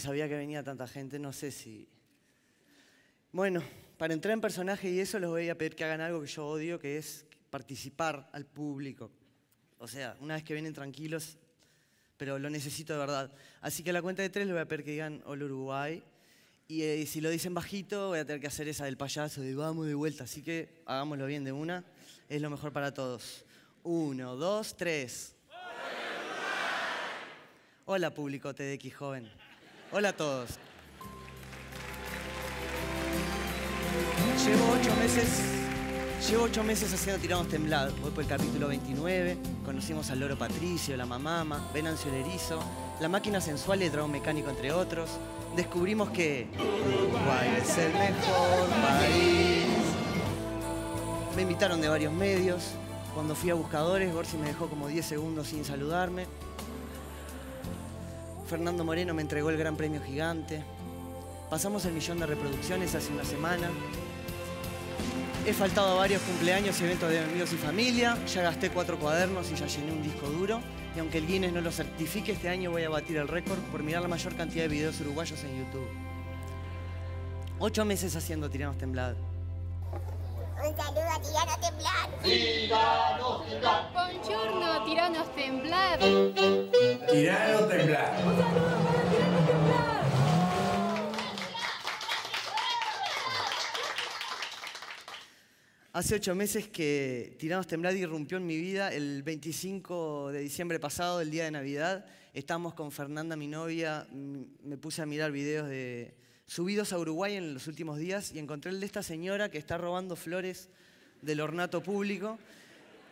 sabía que venía tanta gente, no sé si... Bueno, para entrar en personaje y eso les voy a pedir que hagan algo que yo odio, que es participar al público. O sea, una vez que vienen tranquilos, pero lo necesito de verdad. Así que a la cuenta de tres les voy a pedir que digan Hola Uruguay. Y eh, si lo dicen bajito, voy a tener que hacer esa del payaso, de vamos de vuelta. Así que hagámoslo bien de una. Es lo mejor para todos. Uno, dos, tres. Hola, público TDX joven. Hola a todos. Llevo ocho meses, llevo meses haciendo Tirados Temblados. Voy por el capítulo 29. Conocimos al Loro Patricio, la Mamama, Venancio Lerizo, la Máquina Sensual y el Dragón Mecánico, entre otros. Descubrimos que Uruguay es mejor Me invitaron de varios medios. Cuando fui a Buscadores, Gorsi me dejó como 10 segundos sin saludarme. Fernando Moreno me entregó el Gran Premio Gigante. Pasamos el millón de reproducciones hace una semana. He faltado a varios cumpleaños y eventos de amigos y familia. Ya gasté cuatro cuadernos y ya llené un disco duro. Y aunque el Guinness no lo certifique, este año voy a batir el récord por mirar la mayor cantidad de videos uruguayos en YouTube. Ocho meses haciendo Tiranos Temblados. Un saludo a Tirano Temblar. Tiranos Temblar. Buongiorno, Tiranos Temblar. Tiranos Temblar. Un saludo para Tirano Temblar. Hace ocho meses que Tiranos Temblar irrumpió en mi vida. El 25 de diciembre pasado, el día de Navidad, estábamos con Fernanda, mi novia. Me puse a mirar videos de, subidos a Uruguay en los últimos días y encontré el de esta señora que está robando flores del ornato público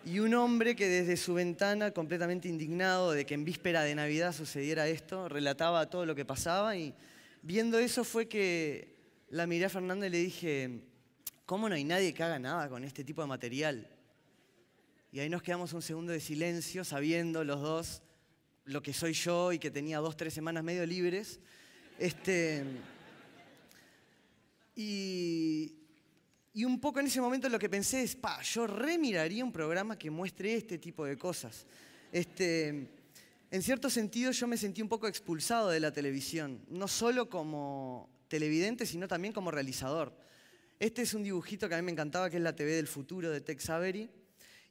y un hombre que desde su ventana, completamente indignado de que en víspera de Navidad sucediera esto, relataba todo lo que pasaba y viendo eso fue que la miré a Fernando y le dije, ¿cómo no hay nadie que haga nada con este tipo de material? Y ahí nos quedamos un segundo de silencio sabiendo los dos lo que soy yo y que tenía dos, tres semanas medio libres. Este... Y, un poco en ese momento lo que pensé es, pa, yo remiraría un programa que muestre este tipo de cosas. Este, en cierto sentido yo me sentí un poco expulsado de la televisión, no solo como televidente, sino también como realizador. Este es un dibujito que a mí me encantaba, que es la TV del futuro de Tex Avery.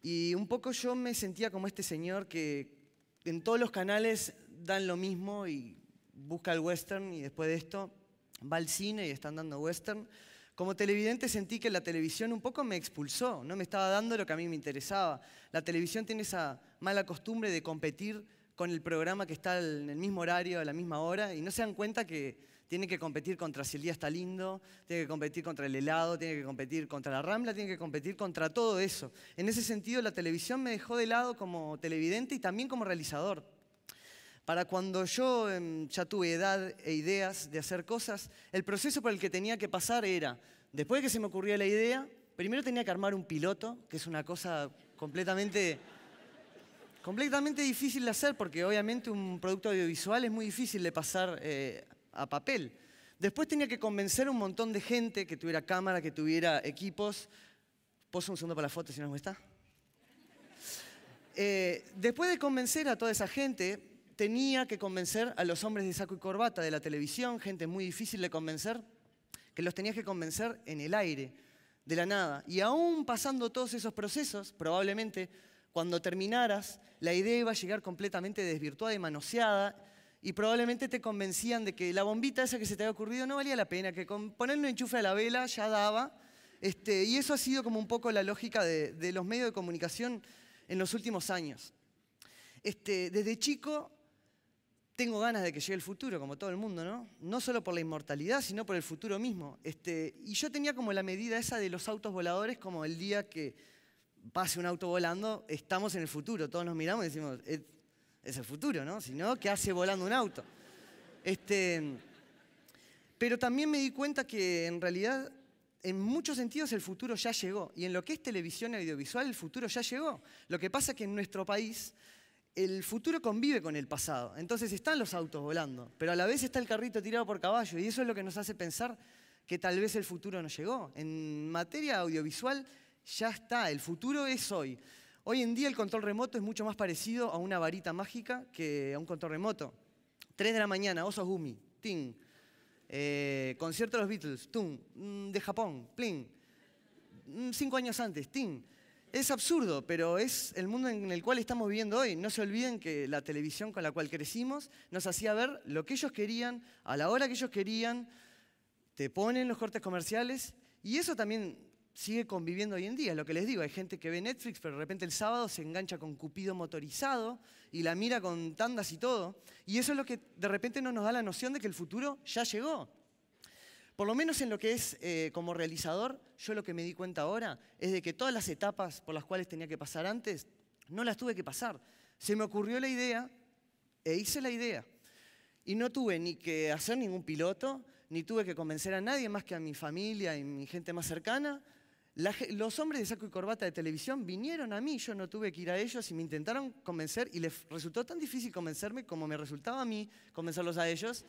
Y un poco yo me sentía como este señor que en todos los canales dan lo mismo y busca el western y después de esto va al cine y están dando western. Como televidente sentí que la televisión un poco me expulsó, no me estaba dando lo que a mí me interesaba. La televisión tiene esa mala costumbre de competir con el programa que está en el mismo horario, a la misma hora, y no se dan cuenta que tiene que competir contra si el día está lindo, tiene que competir contra el helado, tiene que competir contra la rambla, tiene que competir contra todo eso. En ese sentido, la televisión me dejó de lado como televidente y también como realizador. Para cuando yo em, ya tuve edad e ideas de hacer cosas, el proceso por el que tenía que pasar era, después de que se me ocurría la idea, primero tenía que armar un piloto, que es una cosa completamente, completamente difícil de hacer, porque obviamente un producto audiovisual es muy difícil de pasar eh, a papel. Después tenía que convencer a un montón de gente que tuviera cámara, que tuviera equipos. Poso un segundo para la foto, si no, me eh, después de convencer a toda esa gente, tenía que convencer a los hombres de saco y corbata de la televisión, gente muy difícil de convencer, que los tenías que convencer en el aire, de la nada. Y aún pasando todos esos procesos, probablemente cuando terminaras, la idea iba a llegar completamente desvirtuada y manoseada, y probablemente te convencían de que la bombita esa que se te había ocurrido no valía la pena, que con ponerle un enchufe a la vela ya daba. Este, y eso ha sido como un poco la lógica de, los medios de comunicación en los últimos años. Este, desde chico tengo ganas de que llegue el futuro, como todo el mundo, ¿no? No solo por la inmortalidad, sino por el futuro mismo. Este, y yo tenía como la medida esa de los autos voladores, como el día que pase un auto volando, estamos en el futuro. Todos nos miramos y decimos, es, el futuro, ¿no? Si no, ¿qué hace volando un auto? Este, pero también me di cuenta que en realidad, en muchos sentidos, el futuro ya llegó. Y en lo que es televisión y audiovisual, el futuro ya llegó. Lo que pasa es que en nuestro país el futuro convive con el pasado. Entonces están los autos volando, pero a la vez está el carrito tirado por caballo y eso es lo que nos hace pensar que tal vez el futuro no llegó. En materia audiovisual ya está, el futuro es hoy. Hoy en día el control remoto es mucho más parecido a una varita mágica que a un control remoto. Tres de la mañana, Osos Gumi, ting. Eh, concierto de los Beatles, tum. Mm, de Japón, pling. Mm, cinco años antes, ting. Es absurdo, pero es el mundo en el cual estamos viviendo hoy. No se olviden que la televisión con la cual crecimos nos hacía ver lo que ellos querían, a la hora que ellos querían, te ponen los cortes comerciales y eso también sigue conviviendo hoy en día. Es lo que les digo, hay gente que ve Netflix, pero de repente el sábado se engancha con Cupido motorizado y la mira con tandas y todo. Y eso es lo que de repente no nos da la noción de que el futuro ya llegó. Por lo menos en lo que es eh, como realizador, yo lo que me di cuenta ahora es de que todas las etapas por las cuales tenía que pasar antes, no las tuve que pasar. Se me ocurrió la idea e hice la idea. Y no tuve ni que hacer ningún piloto, ni tuve que convencer a nadie más que a mi familia y mi gente más cercana. los hombres de saco y corbata de televisión vinieron a mí, yo no tuve que ir a ellos y me intentaron convencer y les resultó tan difícil convencerme como me resultaba a mí convencerlos a ellos.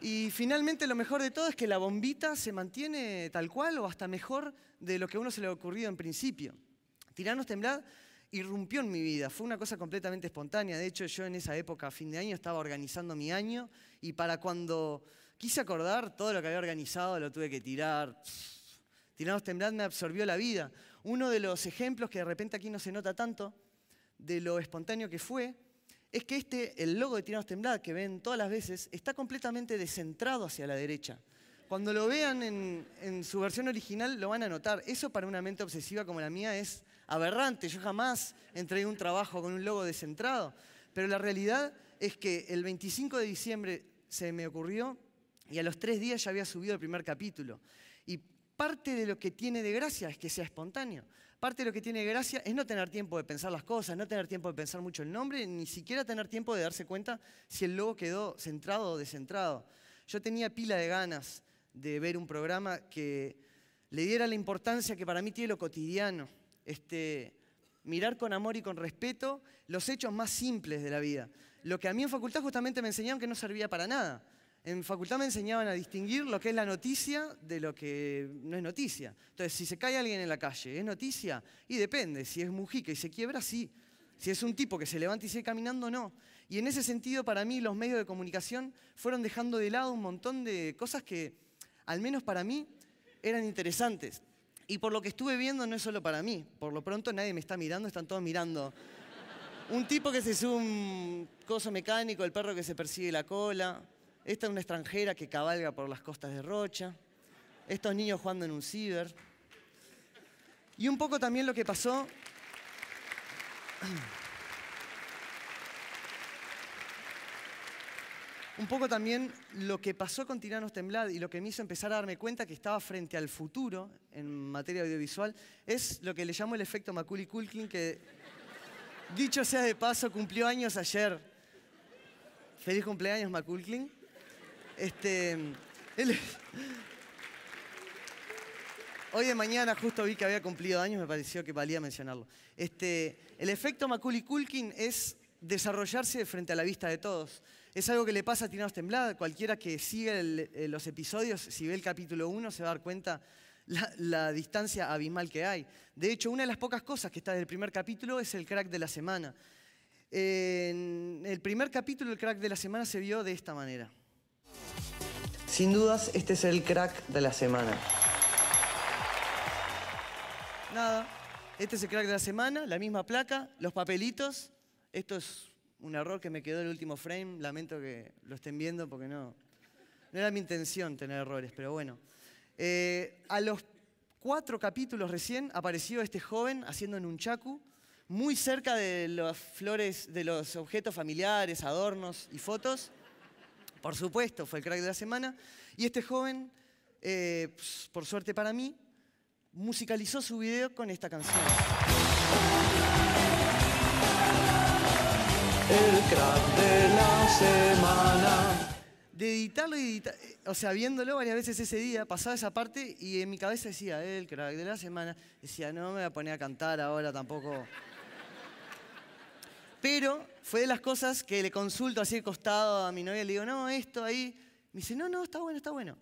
Y finalmente lo mejor de todo es que la bombita se mantiene tal cual o hasta mejor de lo que a uno se le ha ocurrido en principio. Tiranos Temblad irrumpió en mi vida, fue una cosa completamente espontánea. De hecho, yo en esa época, a fin de año, estaba organizando mi año y para cuando quise acordar todo lo que había organizado lo tuve que tirar. Tiranos Temblad me absorbió la vida. Uno de los ejemplos que de repente aquí no se nota tanto de lo espontáneo que fue es que este, el logo de Tiranos Temblad que ven todas las veces, está completamente descentrado hacia la derecha. Cuando lo vean en, en, su versión original lo van a notar. Eso para una mente obsesiva como la mía es aberrante. Yo jamás entregué un trabajo con un logo descentrado. Pero la realidad es que el 25 de diciembre se me ocurrió y a los tres días ya había subido el primer capítulo. Y parte de lo que tiene de gracia es que sea espontáneo. Parte de lo que tiene gracia es no tener tiempo de pensar las cosas, no tener tiempo de pensar mucho el nombre, ni siquiera tener tiempo de darse cuenta si el logo quedó centrado o descentrado. Yo tenía pila de ganas de ver un programa que le diera la importancia que para mí tiene lo cotidiano. Este, mirar con amor y con respeto los hechos más simples de la vida. Lo que a mí en facultad justamente me enseñaban que no servía para nada. En facultad me enseñaban a distinguir lo que es la noticia de lo que no es noticia. Entonces, si se cae alguien en la calle, ¿es noticia? Y depende, si es Mujica y se quiebra, sí. Si es un tipo que se levanta y sigue caminando, no. Y en ese sentido, para mí, los medios de comunicación fueron dejando de lado un montón de cosas que, al menos para mí, eran interesantes. Y por lo que estuve viendo, no es solo para mí. Por lo pronto, nadie me está mirando, están todos mirando. Un tipo que se sube un coso mecánico, el perro que se persigue la cola, esta es una extranjera que cabalga por las costas de Rocha. Estos niños jugando en un ciber. Y un poco también lo que pasó... Un poco también lo que pasó con Tiranos Temblad y lo que me hizo empezar a darme cuenta que estaba frente al futuro en materia audiovisual es lo que le llamo el efecto Macaulay Culkin, que dicho sea de paso, cumplió años ayer. Feliz cumpleaños, Macaulay. Este, Hoy de mañana justo vi que había cumplido años, me pareció que valía mencionarlo. Este, el efecto Macaulay Culkin es desarrollarse frente a la vista de todos. Es algo que le pasa a tirados temblados Cualquiera que siga eh, los episodios, si ve el capítulo 1, se va a dar cuenta la, la, distancia abismal que hay. De hecho, una de las pocas cosas que está del primer capítulo es el crack de la semana. En el primer capítulo, el crack de la semana se vio de esta manera. Sin dudas, este es el crack de la semana. Nada, este es el crack de la semana, la misma placa, los papelitos. Esto es un error que me quedó el último frame, lamento que lo estén viendo porque no, no era mi intención tener errores, pero bueno. Eh, a los cuatro capítulos recién apareció este joven haciendo en un chacu, muy cerca de flores, de los objetos familiares, adornos y fotos. Por supuesto, fue el crack de la semana. Y este joven, eh, por suerte para mí, musicalizó su video con esta canción. El crack de la semana. De editarlo y editar, o sea, viéndolo varias veces ese día, pasaba esa parte y en mi cabeza decía, el crack de la semana, decía, no me voy a poner a cantar ahora tampoco. Pero fue de las cosas que le consulto así de costado a mi novia, le digo, no, esto ahí. Me dice, no, no, está bueno, está bueno.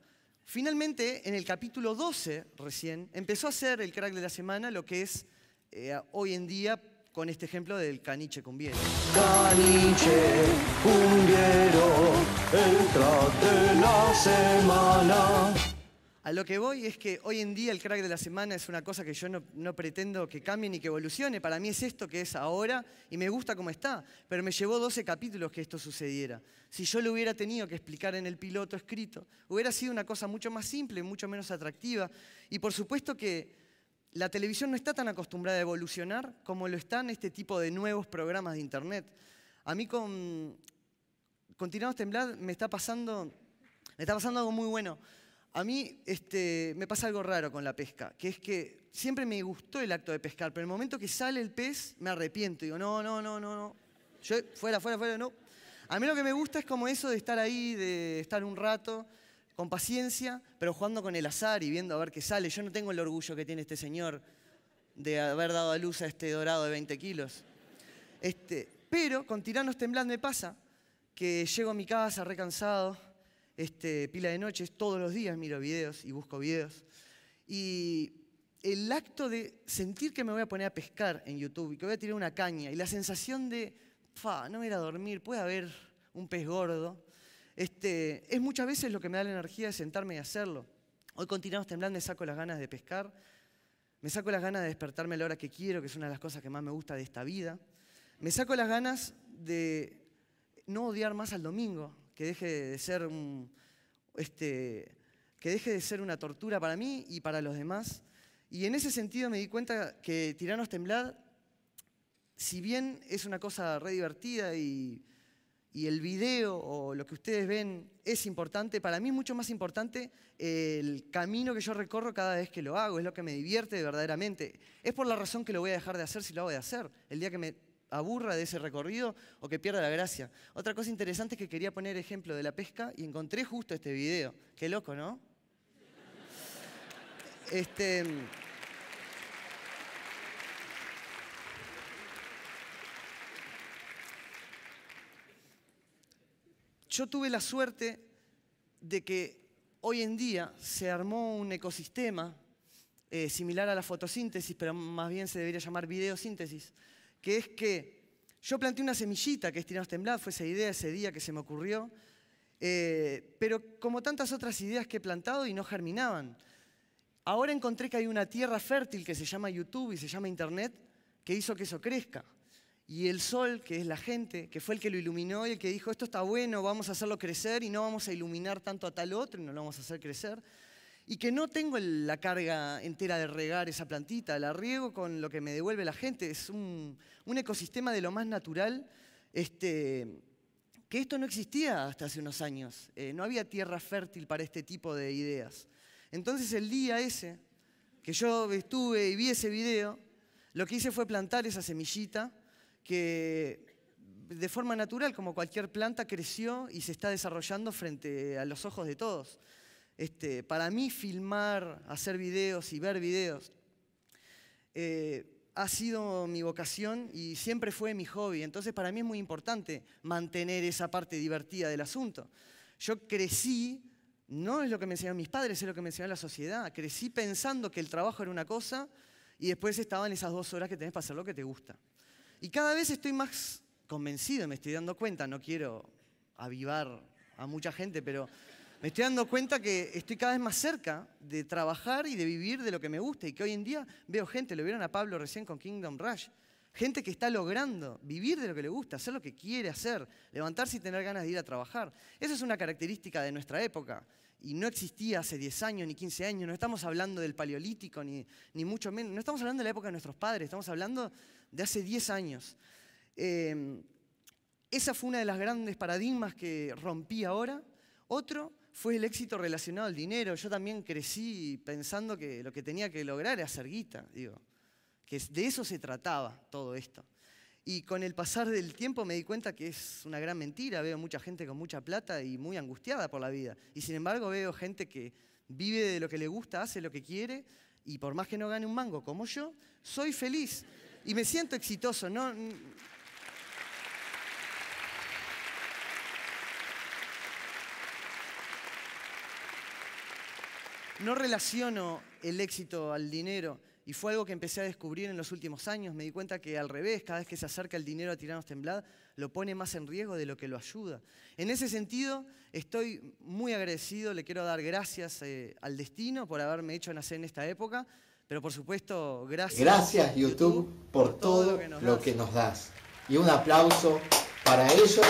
Finalmente, en el capítulo 12 recién, empezó a ser el crack de la semana lo que es eh, hoy en día con este ejemplo del caniche cumbiero. Caniche cumbiero, de la semana. A lo que voy es que hoy en día el crack de la semana es una cosa que yo no, pretendo que cambie ni que evolucione. Para mí es esto que es ahora y me gusta como está. Pero me llevó 12 capítulos que esto sucediera. Si yo lo hubiera tenido que explicar en el piloto escrito, hubiera sido una cosa mucho más simple, mucho menos atractiva. Y por supuesto que la televisión no está tan acostumbrada a evolucionar como lo están este tipo de nuevos programas de Internet. A mí con Continuamos Temblar me está pasando, me está pasando algo muy bueno. A mí este, me pasa algo raro con la pesca, que es que siempre me gustó el acto de pescar, pero en el momento que sale el pez me arrepiento. Digo, no, no, no, no, no. Yo, fuera, fuera, fuera, no. A mí lo que me gusta es como eso de estar ahí, de estar un rato, con paciencia, pero jugando con el azar y viendo a ver qué sale. Yo no tengo el orgullo que tiene este señor de haber dado a luz a este dorado de 20 kilos. Este, pero con Tiranos Temblando me pasa que llego a mi casa recansado, este, pila de noches, todos los días miro videos y busco videos. Y el acto de sentir que me voy a poner a pescar en YouTube y que voy a tirar una caña y la sensación de, fa, no me ir a dormir, puede haber un pez gordo, este, es muchas veces lo que me da la energía de sentarme y hacerlo. Hoy continuamos temblando, me saco las ganas de pescar, me saco las ganas de despertarme a la hora que quiero, que es una de las cosas que más me gusta de esta vida. Me saco las ganas de no odiar más al domingo, que deje de ser este, que deje de ser una tortura para mí y para los demás. Y en ese sentido me di cuenta que Tiranos Temblad, si bien es una cosa re divertida y, y el video o lo que ustedes ven es importante, para mí mucho más importante el camino que yo recorro cada vez que lo hago, es lo que me divierte verdaderamente. Es por la razón que lo voy a dejar de hacer si lo hago de hacer. El día que me aburra de ese recorrido o que pierda la gracia. Otra cosa interesante es que quería poner ejemplo de la pesca y encontré justo este video. Qué loco, ¿no? Este, yo tuve la suerte de que hoy en día se armó un ecosistema eh, similar a la fotosíntesis, pero más bien se debería llamar videosíntesis, que es que yo planté una semillita que es Tirados Temblados, fue esa idea ese día que se me ocurrió, eh, pero como tantas otras ideas que he plantado y no germinaban. Ahora encontré que hay una tierra fértil que se llama YouTube y se llama Internet que hizo que eso crezca. Y el sol, que es la gente, que fue el que lo iluminó y el que dijo, esto está bueno, vamos a hacerlo crecer y no vamos a iluminar tanto a tal otro y no lo vamos a hacer crecer y que no tengo la carga entera de regar esa plantita, la riego con lo que me devuelve la gente, es un, ecosistema de lo más natural, este, que esto no existía hasta hace unos años, eh, no había tierra fértil para este tipo de ideas. Entonces el día ese que yo estuve y vi ese video, lo que hice fue plantar esa semillita que de forma natural, como cualquier planta, creció y se está desarrollando frente a los ojos de todos. Este, para mí filmar, hacer videos y ver videos eh, ha sido mi vocación y siempre fue mi hobby. Entonces para mí es muy importante mantener esa parte divertida del asunto. Yo crecí, no es lo que me enseñaron mis padres, es lo que me enseñó la sociedad. Crecí pensando que el trabajo era una cosa y después estaban esas dos horas que tenés para hacer lo que te gusta. Y cada vez estoy más convencido, me estoy dando cuenta, no quiero avivar a mucha gente, pero me estoy dando cuenta que estoy cada vez más cerca de trabajar y de vivir de lo que me gusta y que hoy en día veo gente, lo vieron a Pablo recién con Kingdom Rush, gente que está logrando vivir de lo que le gusta, hacer lo que quiere hacer, levantarse y tener ganas de ir a trabajar. Esa es una característica de nuestra época y no existía hace 10 años ni 15 años, no estamos hablando del paleolítico ni, ni mucho menos, no estamos hablando de la época de nuestros padres, estamos hablando de hace 10 años. Eh, esa fue una de las grandes paradigmas que rompí ahora. Otro fue el éxito relacionado al dinero. Yo también crecí pensando que lo que tenía que lograr era hacer guita, digo, que de eso se trataba todo esto. Y con el pasar del tiempo me di cuenta que es una gran mentira. Veo mucha gente con mucha plata y muy angustiada por la vida. Y sin embargo veo gente que vive de lo que le gusta, hace lo que quiere y por más que no gane un mango como yo, soy feliz y me siento exitoso. No, No relaciono el éxito al dinero y fue algo que empecé a descubrir en los últimos años. Me di cuenta que al revés, cada vez que se acerca el dinero a Tiranos Temblad, lo pone más en riesgo de lo que lo ayuda. En ese sentido, estoy muy agradecido, le quiero dar gracias eh, al destino por haberme hecho nacer en esta época, pero por supuesto, gracias. Gracias YouTube, por, todo, lo, que nos, das. Y un aplauso para ellos.